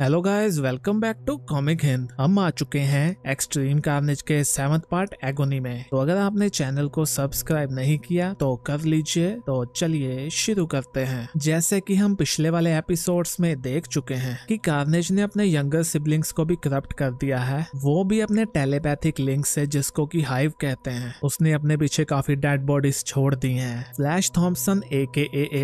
hello guys welcome back to comic Hind हम आ चुके हैं एक्सट्रीम कार्नेज के सेवंथ पार्ट एगोनी में तो अगर आपने चैनल को सब्सक्राइब नहीं किया तो कर लीजिए तो चलिए शुरू करते हैं जैसे कि हम पिछले वाले एपिसोड्स में देख चुके हैं कि कार्नेज ने अपने यंगर सिबलिंग्स को भी करप्ट कर दिया है वो भी अपने टेलीपैथिक लिंक से जिसको की हाइव कहते हैं उसने अपने पीछे काफी डेड बॉडीज छोड़ दी है Flash Thompson a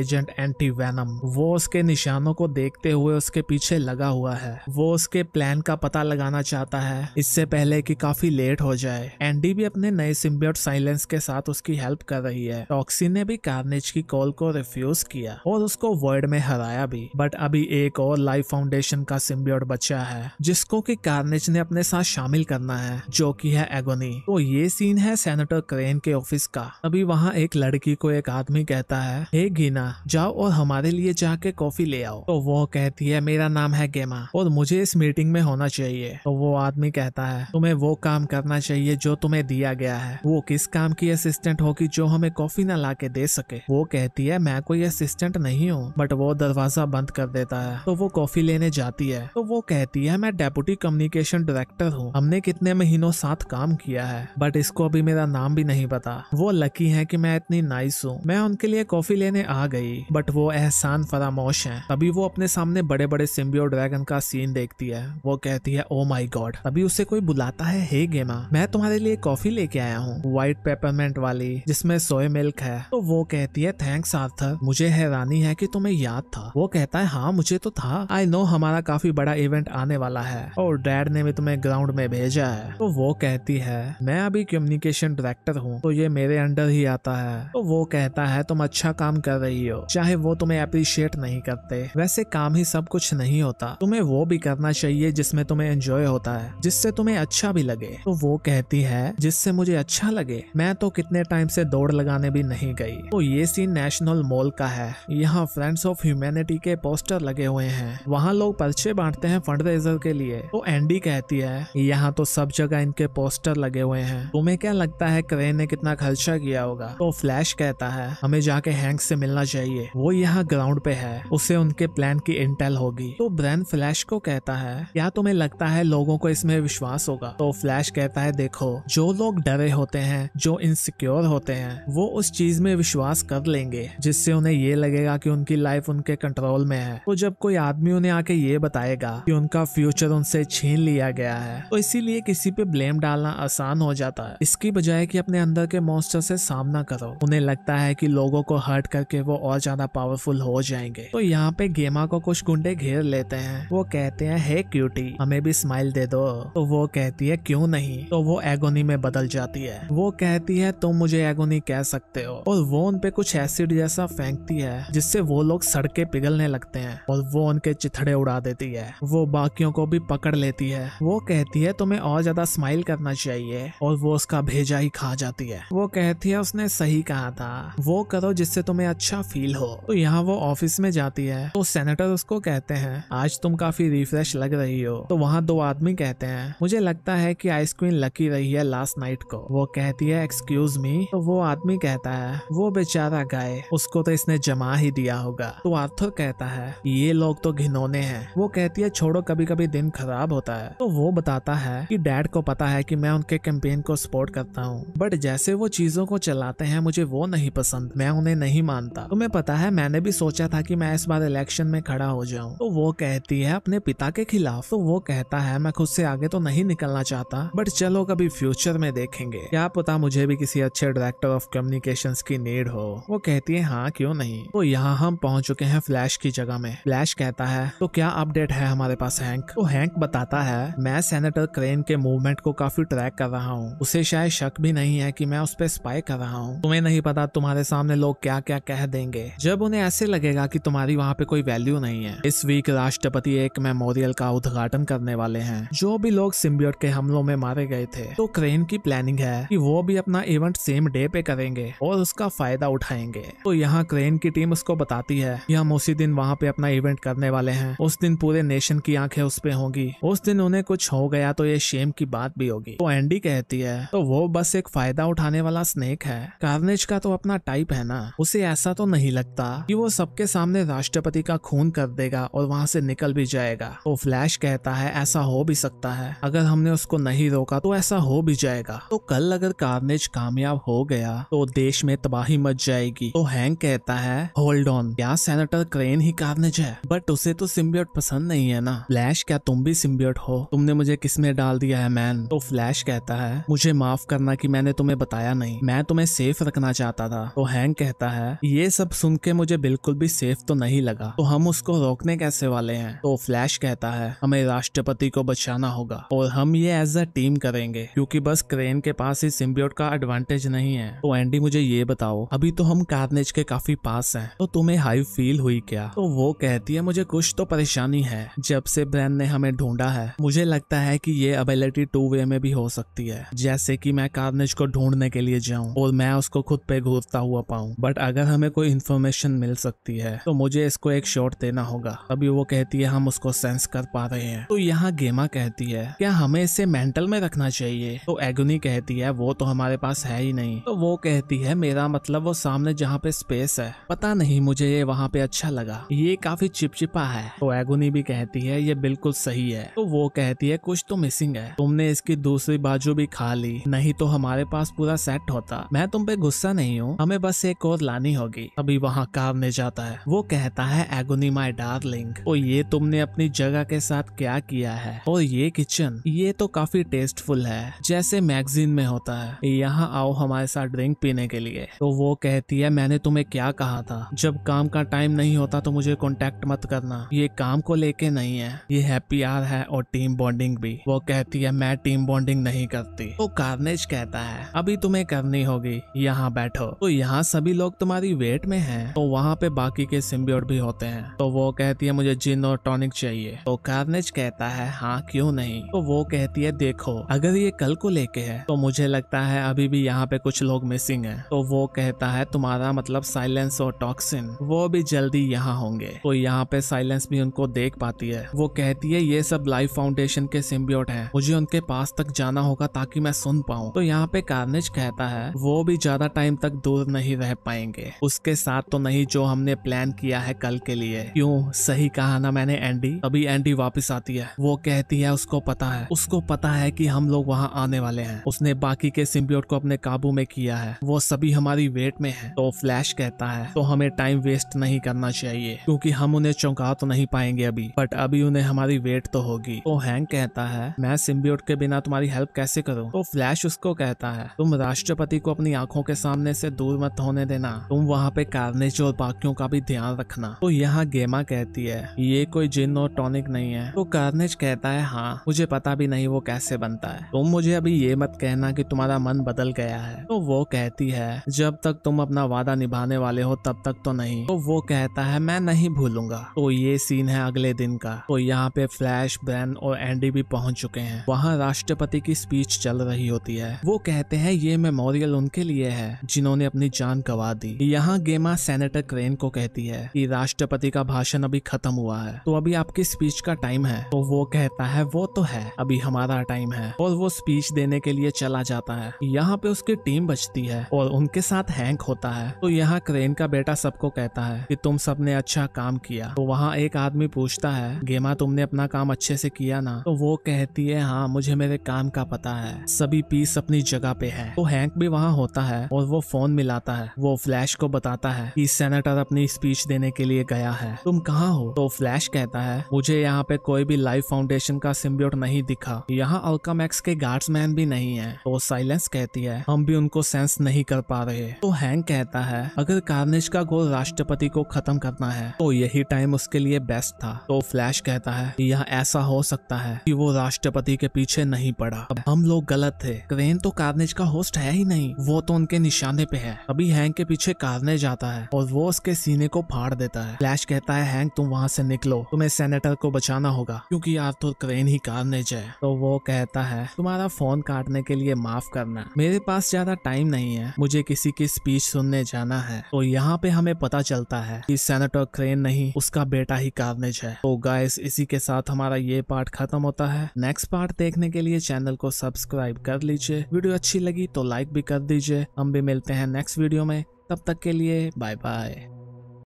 agent anti venom वो उसके निशानों को देखते हुए उसके पीछे लगा हुआ हुआ है वो उसके प्लान का पता लगाना चाहता है इससे पहले कि काफी लेट हो जाए एंडी भी अपने नए सिम्बियोट साइलेंस के साथ उसकी हेल्प कर रही है टॉक्सी ने भी कार्नेज की कॉल को रिफ्यूज किया और उसको वर्ड में हराया भी बट अभी एक और लाइफ फाउंडेशन का सिम्बियोट बच्चा है जिसको की कार्नेज ने अपने साथ शामिल करना है जो की है एगोनी तो ये सीन है सेनेटर क्रेन के ऑफिस का अभी वहाँ एक लड़की को एक आदमी कहता है हे hey, गीना जाओ और हमारे लिए जाके कॉफी ले आओ तो वो कहती है मेरा नाम है गेमा करना और मुझे इस मीटिंग में होना चाहिए तो वो आदमी कहता है तुम्हें वो काम करना चाहिए जो तुम्हें दिया गया है वो किस काम की असिस्टेंट होगी जो हमें कॉफी ना ला के दे सके वो कहती है मैं कोई असिस्टेंट नहीं हूँ बट वो दरवाजा बंद कर देता है तो वो कॉफी लेने जाती है तो वो कहती है मैं डेपुटी कम्युनिकेशन डायरेक्टर हूँ हमने कितने महीनों साथ काम किया है बट इसको अभी मेरा नाम भी नहीं पता वो लकी है की मैं इतनी नाइस हूँ मैं उनके लिए कॉफी लेने आ गई बट वो एहसान फरामोश है तभी वो अपने सामने बड़े बड़े सिम्बियो ड्रैगन का सीन देखती है वो कहती है ओ माई गॉड अभी उसे कोई बुलाता है हे गेमा मैं तुम्हारे लिए कॉफी लेके आया हूँ व्हाइट पेपरमेंट वाली जिसमें सोए मिल्क है तो वो कहती है थैंक्स आर्थर मुझे हैरानी है कि तुम्हें याद था वो कहता है हाँ मुझे तो था आई नो हमारा काफी बड़ा इवेंट आने वाला है और डैड ने भी तुम्हें ग्राउंड में भेजा है तो वो कहती है मैं अभी कम्युनिकेशन डायरेक्टर हूँ तो ये मेरे अंडर ही आता है तो वो कहता है तुम अच्छा काम कर रही हो चाहे वो तुम्हें अप्रिशिएट नहीं करते वैसे काम ही सब कुछ नहीं होता तुम तुम्हें वो भी करना चाहिए जिसमें तुम्हें एंजॉय होता है जिससे तुम्हें अच्छा भी लगे तो वो कहती है जिससे मुझे अच्छा लगे मैं तो कितने टाइम से दौड़ लगाने भी नहीं गई तो ये सीन नेशनल मॉल का है यहाँ फ्रेंड्स ऑफ ह्यूमैनिटी के पोस्टर लगे हुए हैं वहाँ लोग पर्चे बांटते हैं फंड रेजर के लिए तो एंडी कहती है यहाँ तो सब जगह इनके पोस्टर लगे हुए हैं तुम्हें क्या लगता है क्रेन ने कितना खर्चा किया होगा तो फ्लैश कहता है हमें जाके हैंक से मिलना चाहिए वो यहाँ ग्राउंड पे है उसे उनके प्लान की इंटेल होगी तो ब्रेन फ्लैश फ्लैश को कहता है क्या तुम्हें लगता है लोगों को इसमें विश्वास होगा तो फ्लैश कहता है देखो जो लोग डरे होते हैं जो इनसिक्योर होते हैं वो उस चीज में विश्वास कर लेंगे जिससे उन्हें ये लगेगा कि उनकी लाइफ उनके कंट्रोल में है तो जब कोई आदमी उन्हें आके ये बताएगा कि उनका फ्यूचर उनसे छीन लिया गया है तो इसीलिए किसी पे ब्लेम डालना आसान हो जाता है इसकी बजाय कि अपने अंदर के मॉन्स्टर से सामना करो उन्हें लगता है कि लोगों को हर्ट करके वो और ज्यादा पावरफुल हो जाएंगे तो यहाँ पे गेमा को कुछ गुंडे घेर लेते हैं वो कहते हैं हे क्यूटी हमें भी स्माइल दे दो तो वो कहती है क्यों नहीं तो वो एगोनी में बदल जाती है वो कहती है तुम तो मुझे एगोनी कह सकते हो और वो उनपे कुछ एसिड जैसा फेंकती है जिससे वो लोग सड़के पिघलने लगते हैं और वो उनके चिथड़े उड़ा देती है वो बाकियों को भी पकड़ लेती है वो कहती है तुम्हें और ज्यादा स्माइल करना चाहिए और वो उसका भेजा ही खा जाती है वो कहती है उसने सही कहा था वो करो जिससे तुम्हें अच्छा फील हो तो यहाँ वो ऑफिस में जाती है तो सेनेटर उसको कहते हैं आज तुम तुम काफी रिफ्रेश लग रही हो तो वहाँ दो आदमी कहते हैं मुझे लगता है कि आइस क्वीन लकी रही है लास्ट नाइट को वो कहती है एक्सक्यूज मी तो वो आदमी कहता है वो बेचारा गाय उसको तो इसने जमा ही दिया होगा तो आर्थर कहता है ये लोग तो घिनौने हैं वो कहती है छोड़ो कभी कभी दिन खराब होता है तो वो बताता है कि डैड को पता है कि मैं उनके कैंपेन को सपोर्ट करता हूँ बट जैसे वो चीजों को चलाते हैं मुझे वो नहीं पसंद मैं उन्हें नहीं मानता तुम्हें पता है मैंने भी सोचा था की मैं इस बार इलेक्शन में खड़ा हो जाऊँ तो वो कहती है अपने पिता के खिलाफ तो वो कहता है मैं खुद से आगे तो नहीं निकलना चाहता बट चलो कभी फ्यूचर में देखेंगे क्या पता मुझे भी किसी अच्छे डायरेक्टर ऑफ कम्युनिकेशन की नीड हो वो कहती है हाँ क्यों नहीं तो यहाँ हम पहुँच चुके हैं फ्लैश की जगह में फ्लैश कहता है तो क्या अपडेट है हमारे पास हैंक तो हैंक बताता है मैं सेनेटर क्रेन के मूवमेंट को काफी ट्रैक कर रहा हूँ उसे शायद शक भी नहीं है की मैं उस पर स्पाई कर रहा हूँ तुम्हें नहीं पता तुम्हारे सामने लोग क्या क्या कह देंगे जब उन्हें ऐसे लगेगा की तुम्हारी वहाँ पे कोई वैल्यू नहीं है इस वीक राष्ट्रपति लिए एक मेमोरियल का उद्घाटन करने वाले हैं जो भी लोग सिम्बियोट के हमलों में मारे गए थे तो क्रेन की प्लानिंग है कि वो भी अपना इवेंट सेम डे पे करेंगे और उसका फायदा उठाएंगे तो यहाँ क्रेन की टीम उसको बताती है कि हम उसी दिन वहाँ पे अपना इवेंट करने वाले हैं उस दिन पूरे नेशन की आंखें उस पे होंगी उस दिन उन्हें कुछ हो गया तो ये शेम की बात भी होगी तो एंडी कहती है तो वो बस एक फायदा उठाने वाला स्नेक है कार्नेज का तो अपना टाइप है ना उसे ऐसा तो नहीं लगता कि वो सबके सामने राष्ट्रपति का खून कर देगा और वहाँ से निकल भी भी जाएगा तो फ्लैश कहता है ऐसा हो भी सकता है अगर हमने उसको नहीं रोका तो ऐसा हो भी जाएगा तो कल अगर कार्नेज कामयाब हो गया तो देश में तबाही मच जाएगी तो हैंक कहता है होल्ड ऑन क्या सेनेटर क्रेन ही कार्नेज है बट उसे तो सिम्बियट पसंद नहीं है ना फ्लैश क्या तुम भी सिम्बियट हो तुमने मुझे किसमें डाल दिया है मैन तो फ्लैश कहता है मुझे माफ करना की मैंने तुम्हें बताया नहीं मैं तुम्हें सेफ रखना चाहता था तो हैंक कहता है ये सब सुन के मुझे बिल्कुल भी सेफ तो नहीं लगा तो हम उसको रोकने कैसे वाले हैं तो फ्लैश कहता है हमें राष्ट्रपति को बचाना होगा और हम ये एज अ टीम करेंगे क्योंकि बस क्रेन के पास ही सिम्बियोट का एडवांटेज नहीं है तो एंडी मुझे ये बताओ अभी तो हम कार्नेज के काफी पास हैं तो तुम्हें हाई फील हुई क्या तो वो कहती है मुझे कुछ तो परेशानी है जब से ब्रैन ने हमें ढूंढा है मुझे लगता है की ये अबिलिटी टू वे में भी हो सकती है जैसे की मैं कार्नेज को ढूंढने के लिए जाऊँ और मैं उसको खुद पे घूरता हुआ पाऊँ बट अगर हमें कोई इन्फॉर्मेशन मिल सकती है तो मुझे इसको एक शॉट देना होगा अभी वो कहती है हम हम उसको सेंस कर पा रहे हैं तो यहाँ गेमा कहती है क्या हमें इसे मेंटल में रखना चाहिए तो एगुनी कहती है वो तो हमारे पास है ही नहीं तो वो कहती है मेरा मतलब वो सामने जहाँ पे स्पेस है पता नहीं मुझे ये वहाँ पे अच्छा लगा ये काफी चिपचिपा है तो एगुनी भी कहती है ये बिल्कुल सही है तो वो कहती है कुछ तो मिसिंग है तुमने इसकी दूसरी बाजू भी खा ली नहीं तो हमारे पास पूरा सेट होता मैं तुम पे गुस्सा नहीं हूँ हमें बस एक और लानी होगी अभी वहाँ में जाता है वो कहता है एगुनी माई डार्लिंग ओ ये तुमने ने अपनी जगह के साथ क्या किया है और ये किचन ये तो काफी टेस्टफुल है जैसे मैगजीन में होता है यहाँ आओ हमारे साथ ड्रिंक पीने के लिए तो वो कहती है मैंने तुम्हें क्या कहा था जब काम का टाइम नहीं होता तो मुझे कॉन्टेक्ट मत करना ये काम को लेके नहीं है ये हैप्पी आर है और टीम बॉन्डिंग भी वो कहती है मैं टीम बॉन्डिंग नहीं करती तो कार्नेज कहता है अभी तुम्हें करनी होगी यहाँ बैठो तो यहाँ सभी लोग तुम्हारी वेट में है तो वहाँ पे बाकी के सिम्बियोट भी होते हैं तो वो कहती है मुझे जिन और इलेक्ट्रॉनिक चाहिए तो कार्नेज कहता है हाँ क्यों नहीं तो वो कहती है देखो अगर ये कल को लेके है तो मुझे लगता है अभी भी यहाँ पे कुछ लोग मिसिंग है तो वो कहता है तुम्हारा मतलब साइलेंस और टॉक्सिन वो भी जल्दी यहाँ होंगे तो यहाँ पे साइलेंस भी उनको देख पाती है वो कहती है ये सब लाइफ फाउंडेशन के सिम्बियोट है मुझे उनके पास तक जाना होगा ताकि मैं सुन पाऊँ तो यहाँ पे कार्नेज कहता है वो भी ज्यादा टाइम तक दूर नहीं रह पाएंगे उसके साथ तो नहीं जो हमने प्लान किया है कल के लिए क्यों सही कहा ना मैंने एंडी तभी एंडी वापस आती है वो कहती है उसको पता है उसको पता है कि हम लोग वहाँ आने वाले हैं उसने बाकी के सिम्बियोट को अपने काबू में किया है वो सभी हमारी वेट में है तो फ्लैश कहता है तो हमें टाइम वेस्ट नहीं करना चाहिए क्योंकि हम उन्हें चौंका तो नहीं पाएंगे अभी बट अभी उन्हें हमारी वेट तो होगी तो हैंग कहता है मैं सिम्बियोट के बिना तुम्हारी हेल्प कैसे करूँ तो फ्लैश उसको कहता है तुम राष्ट्रपति को अपनी आंखों के सामने से दूर मत होने देना तुम वहाँ पे कार्नेज और बाकियों का भी ध्यान रखना तो यहाँ गेमा कहती है ये कोई जिन और टॉनिक नहीं है तो कार्नेज कहता है हाँ मुझे पता भी नहीं वो कैसे बनता है तुम मुझे अभी ये मत कहना कि तुम्हारा मन बदल गया है तो वो कहती है जब तक तुम अपना वादा निभाने वाले हो तब तक तो नहीं तो वो कहता है मैं नहीं भूलूंगा तो ये सीन है अगले दिन का तो यहाँ पे फ्लैश ब्रैन और एंडी भी पहुंच चुके हैं वहाँ राष्ट्रपति की स्पीच चल रही होती है वो कहते हैं ये मेमोरियल उनके लिए है जिन्होंने अपनी जान गवा दी यहाँ गेमा सेनेटर क्रेन को कहती है कि राष्ट्रपति का भाषण अभी खत्म हुआ है तो अब अभी आपकी स्पीच का टाइम है तो वो कहता है वो तो है अभी हमारा टाइम है और वो स्पीच देने के लिए चला जाता है यहाँ पे उसकी टीम बचती है और उनके साथ हैंक होता है तो यहाँ क्रेन का बेटा सबको कहता है कि तुम सबने अच्छा काम किया तो वहाँ एक आदमी पूछता है गेमा तुमने अपना काम अच्छे से किया ना तो वो कहती है हाँ मुझे मेरे काम का पता है सभी पीस अपनी जगह पे है तो हैंक भी वहाँ होता है और वो फोन मिलाता है वो फ्लैश को बताता है की सेनेटर अपनी स्पीच देने के लिए गया है तुम कहाँ हो तो फ्लैश कहता देता है मुझे यहाँ पे कोई भी लाइफ फाउंडेशन का सिम्ब्योट नहीं दिखा यहाँ मैक्स के गार्ड्समैन भी नहीं है तो साइलेंस कहती है हम भी उनको सेंस नहीं कर पा रहे तो हैंग कहता है अगर कार्निश का गोल राष्ट्रपति को खत्म करना है तो यही टाइम उसके लिए बेस्ट था तो फ्लैश कहता है यह ऐसा हो सकता है कि वो राष्ट्रपति के पीछे नहीं पड़ा हम लोग गलत थे क्रेन तो कार्नेज का होस्ट है ही नहीं वो तो उनके निशाने पे है अभी हैंग के पीछे कार्नेज आता है और वो उसके सीने को फाड़ देता है फ्लैश कहता है हैंग तुम वहाँ से निकलो तुम हमें सेनेटर को बचाना होगा क्योंकि आर्थुर क्रेन तो ही कारने जाए तो वो कहता है तुम्हारा फोन काटने के लिए माफ करना मेरे पास ज्यादा टाइम नहीं है मुझे किसी की स्पीच सुनने जाना है तो यहाँ पे हमें पता चलता है कि सेनेटर क्रेन नहीं उसका बेटा ही कार्नेज है तो गाइस इसी के साथ हमारा ये पार्ट खत्म होता है नेक्स्ट पार्ट देखने के लिए चैनल को सब्सक्राइब कर लीजिए वीडियो अच्छी लगी तो लाइक भी कर दीजिए हम भी मिलते हैं नेक्स्ट वीडियो में तब तक के लिए बाय बाय